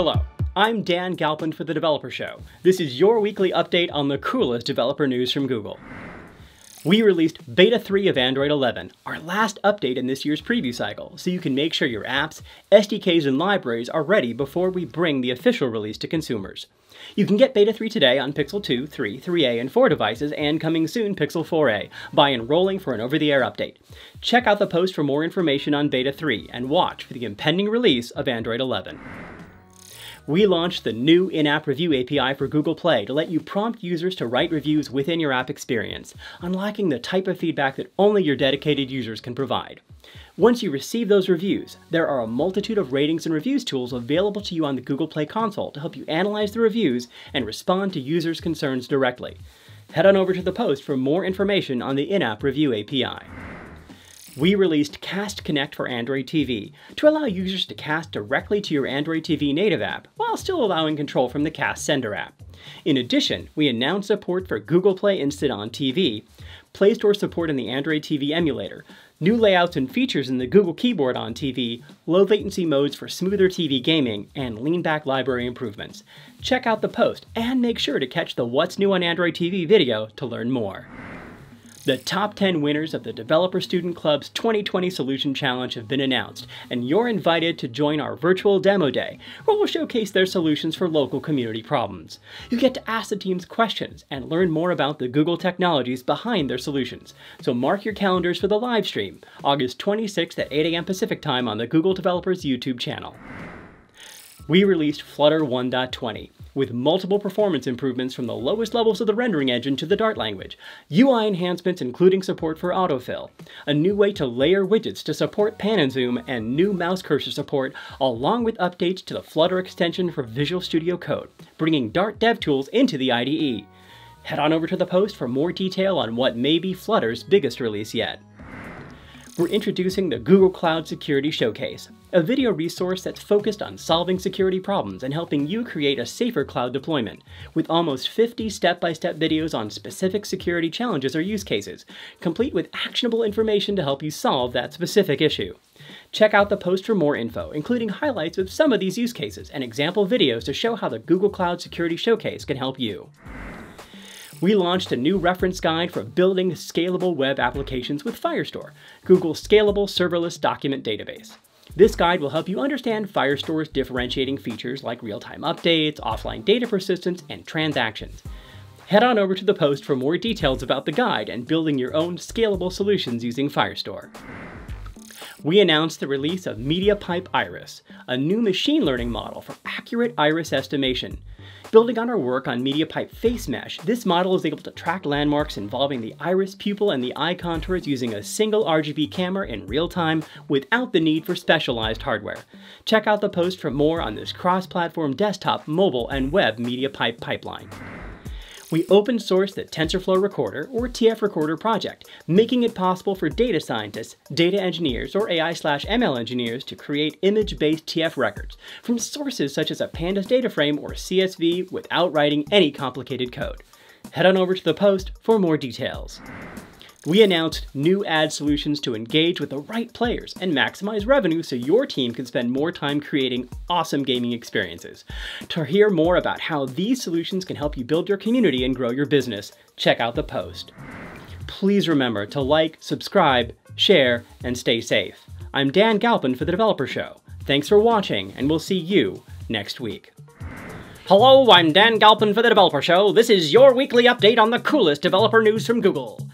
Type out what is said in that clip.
Hello. I'm Dan Galpin for The Developer Show. This is your weekly update on the coolest developer news from Google. We released Beta 3 of Android 11, our last update in this year's preview cycle, so you can make sure your apps, SDKs, and libraries are ready before we bring the official release to consumers. You can get Beta 3 today on Pixel 2, 3, 3a, and 4 devices, and coming soon Pixel 4a, by enrolling for an over-the-air update. Check out the post for more information on Beta 3, and watch for the impending release of Android 11. We launched the new in-app review API for Google Play to let you prompt users to write reviews within your app experience, unlocking the type of feedback that only your dedicated users can provide. Once you receive those reviews, there are a multitude of ratings and reviews tools available to you on the Google Play console to help you analyze the reviews and respond to users' concerns directly. Head on over to the post for more information on the in-app review API we released Cast Connect for Android TV to allow users to cast directly to your Android TV native app while still allowing control from the Cast Sender app. In addition, we announced support for Google Play Instant on TV, Play Store support in the Android TV emulator, new layouts and features in the Google Keyboard on TV, low latency modes for smoother TV gaming, and lean back library improvements. Check out the post and make sure to catch the What's New on Android TV video to learn more. The top 10 winners of the Developer Student Club's 2020 Solution Challenge have been announced, and you're invited to join our virtual demo day, where we'll showcase their solutions for local community problems. You get to ask the teams questions and learn more about the Google technologies behind their solutions. So mark your calendars for the live stream, August 26th at 8 a.m. Pacific Time on the Google Developers YouTube channel we released Flutter 1.20 with multiple performance improvements from the lowest levels of the rendering engine to the Dart language, UI enhancements including support for autofill, a new way to layer widgets to support pan and zoom, and new mouse cursor support, along with updates to the Flutter extension for Visual Studio Code, bringing Dart DevTools into the IDE. Head on over to the post for more detail on what may be Flutter's biggest release yet we're introducing the Google Cloud Security Showcase, a video resource that's focused on solving security problems and helping you create a safer cloud deployment, with almost 50 step-by-step -step videos on specific security challenges or use cases, complete with actionable information to help you solve that specific issue. Check out the post for more info, including highlights of some of these use cases and example videos to show how the Google Cloud Security Showcase can help you. We launched a new reference guide for building scalable web applications with Firestore, Google's scalable serverless document database. This guide will help you understand Firestore's differentiating features like real-time updates, offline data persistence, and transactions. Head on over to the post for more details about the guide and building your own scalable solutions using Firestore we announced the release of MediaPipe Iris, a new machine learning model for accurate iris estimation. Building on our work on MediaPipe Face Mesh, this model is able to track landmarks involving the iris pupil and the eye contours using a single RGB camera in real time without the need for specialized hardware. Check out the post for more on this cross-platform desktop, mobile, and web MediaPipe pipeline. We open sourced the TensorFlow Recorder or TF Recorder project, making it possible for data scientists, data engineers, or AI slash ML engineers to create image-based TF records from sources such as a pandas data frame or CSV without writing any complicated code. Head on over to the post for more details. We announced new ad solutions to engage with the right players and maximize revenue so your team can spend more time creating awesome gaming experiences. To hear more about how these solutions can help you build your community and grow your business, check out the post. Please remember to like, subscribe, share, and stay safe. I'm Dan Galpin for The Developer Show. Thanks for watching, and we'll see you next week. Hello, I'm Dan Galpin for The Developer Show. This is your weekly update on the coolest developer news from Google.